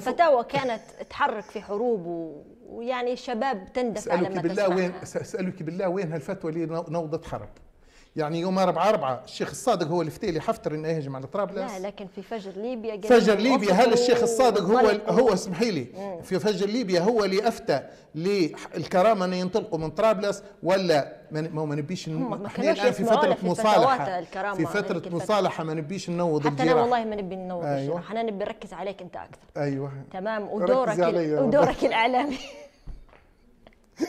فتاوى كانت تحرك في حروب و... ويعني الشباب تندفع لما بالله تسمعها. وين اسالك بالله وين هالفتوى اللي نوضت حرب يعني يوم 4 4 الشيخ الصادق هو الفتي اللي حفتر انه يهجم على طرابلس لا لكن في فجر ليبيا فجر ليبيا هل الشيخ الصادق هو هو اسمحي لي في فجر ليبيا هو اللي افتى للكرامه انه ينطلقوا من طرابلس ولا ما ما نبيش احنا الان يعني في فتره مصالحه في فتره مصالحه ما نبيش ننوض حتى انا والله ما نبي ننوض أيوة. احنا نبي نركز عليك انت اكثر ايوه تمام ودورك ودورك الاعلامي